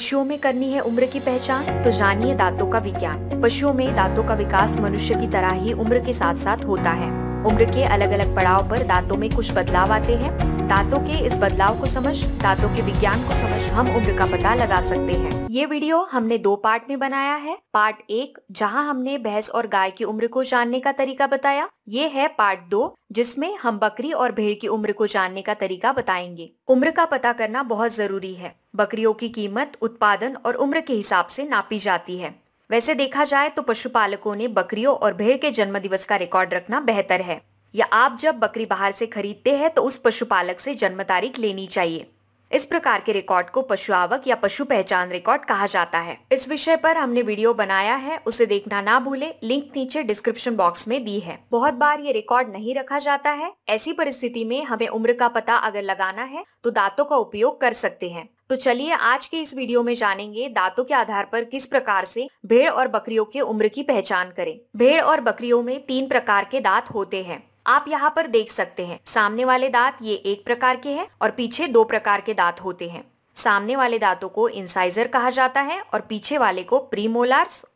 पशुओं में करनी है उम्र की पहचान तो जानिए दांतों का विज्ञान पशुओं में दांतों का विकास मनुष्य की तरह ही उम्र के साथ साथ होता है उम्र के अलग अलग पड़ाव पर दांतों में कुछ बदलाव आते हैं दांतों के इस बदलाव को समझ दांतों के विज्ञान को समझ हम उम्र का पता लगा सकते हैं ये वीडियो हमने दो पार्ट में बनाया है पार्ट एक जहां हमने भैंस और गाय की उम्र को जानने का तरीका बताया ये है पार्ट दो जिसमें हम बकरी और भेड़ की उम्र को जानने का तरीका बताएंगे उम्र का पता करना बहुत जरूरी है बकरियों की कीमत उत्पादन और उम्र के हिसाब से नापी जाती है वैसे देखा जाए तो पशुपालकों ने बकरियों और भेड़ के जन्म दिवस का रिकॉर्ड रखना बेहतर है या आप जब बकरी बाहर से खरीदते हैं तो उस पशुपालक से जन्म तारीख लेनी चाहिए इस प्रकार के रिकॉर्ड को पशु आवक या पशु पहचान रिकॉर्ड कहा जाता है इस विषय पर हमने वीडियो बनाया है उसे देखना ना भूले लिंक नीचे डिस्क्रिप्शन बॉक्स में दी है बहुत बार ये रिकॉर्ड नहीं रखा जाता है ऐसी परिस्थिति में हमें उम्र का पता अगर लगाना है तो दांतों का उपयोग कर सकते हैं तो चलिए आज के इस वीडियो में जानेंगे दांतों के आधार पर किस प्रकार से भेड़ और बकरियों के उम्र की पहचान करें भेड़ और बकरियों में तीन प्रकार के दांत होते हैं आप यहाँ पर देख सकते हैं सामने वाले दांत ये एक प्रकार के हैं और पीछे दो प्रकार के दांत होते हैं सामने वाले दांतों को इंसाइजर कहा जाता है और पीछे वाले को प्री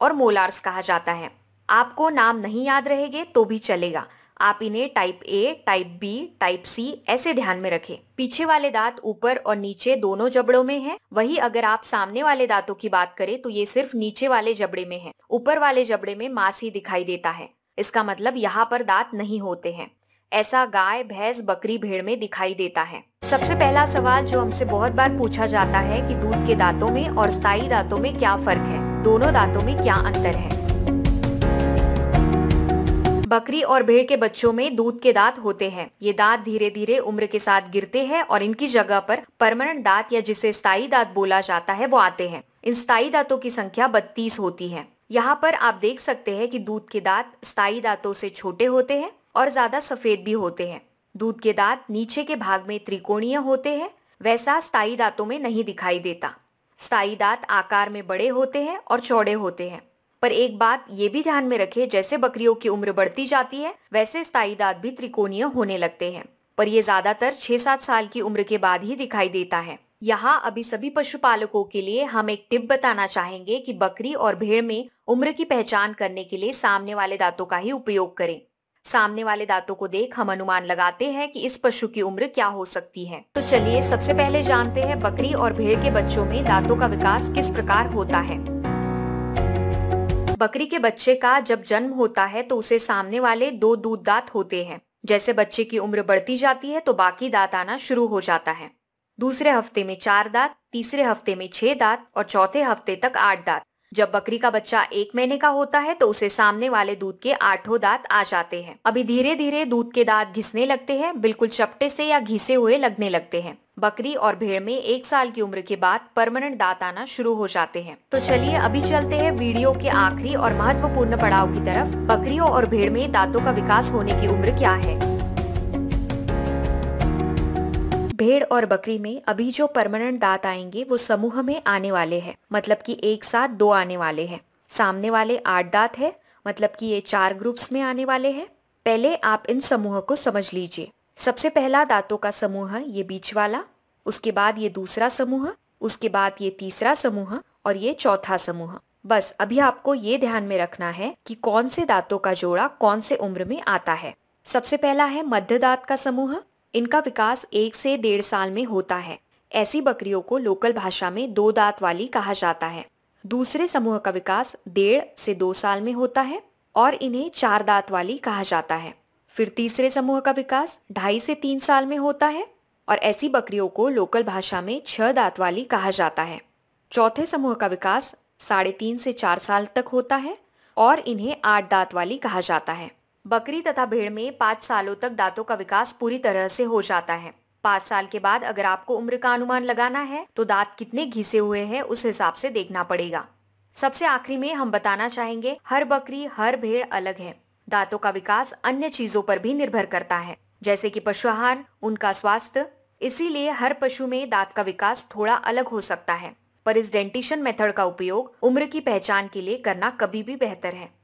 और मोलार्स कहा जाता है आपको नाम नहीं याद रहेगा तो भी चलेगा आप इन्हें type A type B type C ऐसे ध्यान में रखें पीछे वाले दांत ऊपर और नीचे दोनों जबड़ों में है वही अगर आप सामने वाले दांतों की बात करें तो ये सिर्फ नीचे वाले जबड़े में है ऊपर वाले जबड़े में मांस ही दिखाई देता है इसका मतलब यहाँ पर दांत नहीं होते हैं ऐसा गाय भैंस बकरी भेड़ में दिखाई देता है सबसे पहला सवाल जो हमसे बहुत बार पूछा जाता है की दूध के दाँतों में और स्थायी दाँतों में क्या फर्क है दोनों दाँतों में क्या अंतर है बकरी और भेड़ के बच्चों में दूध के दांत होते हैं ये दांत धीरे धीरे उम्र के साथ गिरते हैं और इनकी जगह पर परमानेंट दांत या जिसे स्थायी दांत बोला जाता है वो आते हैं इन स्थायी दांतों की संख्या बत्तीस होती है यहाँ पर आप देख सकते हैं कि दूध के दांत स्थायी दांतों से छोटे होते हैं और ज्यादा सफेद भी होते हैं दूध के दांत नीचे के भाग में त्रिकोणीय होते हैं वैसा स्थायी दांतों में नहीं दिखाई देता स्थायी दांत आकार में बड़े होते हैं और चौड़े होते हैं पर एक बात ये भी ध्यान में रखें जैसे बकरियों की उम्र बढ़ती जाती है वैसे स्थायी दांत भी त्रिकोणीय होने लगते हैं पर ये ज्यादातर छह सात साल की उम्र के बाद ही दिखाई देता है यहाँ अभी सभी पशुपालकों के लिए हम एक टिप बताना चाहेंगे कि बकरी और भेड़ में उम्र की पहचान करने के लिए सामने वाले दांतों का ही उपयोग करें सामने वाले दांतों को देख हम अनुमान लगाते हैं कि इस पशु की उम्र क्या हो सकती है तो चलिए सबसे पहले जानते हैं बकरी और भेड़ के बच्चों में दांतों का विकास किस प्रकार होता है बकरी के बच्चे का जब जन्म होता है तो उसे सामने वाले दो दूध दांत होते हैं जैसे बच्चे की उम्र बढ़ती जाती है तो बाकी दांत आना शुरू हो जाता है दूसरे हफ्ते में चार दांत तीसरे हफ्ते में छह दांत और चौथे हफ्ते तक आठ दांत जब बकरी का बच्चा एक महीने का होता है तो उसे सामने वाले दूध के आठों दांत आ जाते हैं अभी धीरे धीरे दूध के दांत घिसने लगते हैं बिल्कुल चपटे से या घिसे हुए लगने लगते हैं बकरी और भेड़ में एक साल की उम्र के बाद परमानेंट दांत आना शुरू हो जाते हैं तो चलिए अभी चलते हैं वीडियो के आखिरी और महत्वपूर्ण पड़ाव की तरफ बकरियों और भेड़ में दांतों का विकास होने की उम्र क्या है भेड़ और बकरी में अभी जो परमानेंट दांत आएंगे वो समूह में आने वाले हैं मतलब कि एक साथ दो आने वाले हैं सामने वाले आठ दांत है मतलब कि ये चार ग्रुप्स में आने वाले हैं पहले आप इन समूह को समझ लीजिए सबसे पहला दांतों का समूह ये बीच वाला उसके बाद ये दूसरा समूह उसके बाद ये तीसरा समूह और ये चौथा समूह बस अभी आपको ये ध्यान में रखना है कि कौन से दांतों का जोड़ा कौन से उम्र में आता है सबसे पहला है मध्य दांत का समूह इनका विकास एक से डेढ़ साल में होता है ऐसी बकरियों को लोकल भाषा में दो दांत वाली कहा जाता है दूसरे समूह का विकास डेढ़ से दो साल में होता है और इन्हें चार दांत वाली कहा जाता है फिर तीसरे समूह का विकास ढाई से तीन साल में होता है और ऐसी बकरियों को लोकल भाषा में छह दांत वाली कहा जाता है चौथे समूह का विकास साढ़े तीन से चार साल तक होता है और इन्हें आठ दांत वाली कहा जाता है बकरी तथा भेड़ में पाँच सालों तक दांतों का विकास पूरी तरह से हो जाता है पाँच साल के बाद अगर आपको उम्र का अनुमान लगाना है तो दांत कितने घिसे हुए हैं उस हिसाब से देखना पड़ेगा सबसे आखिरी में हम बताना चाहेंगे हर बकरी हर भेड़ अलग है दांतों का विकास अन्य चीजों पर भी निर्भर करता है जैसे कि पशु आहार उनका स्वास्थ्य इसीलिए हर पशु में दांत का विकास थोड़ा अलग हो सकता है पर इस डेंटिशन मेथड का उपयोग उम्र की पहचान के लिए करना कभी भी बेहतर है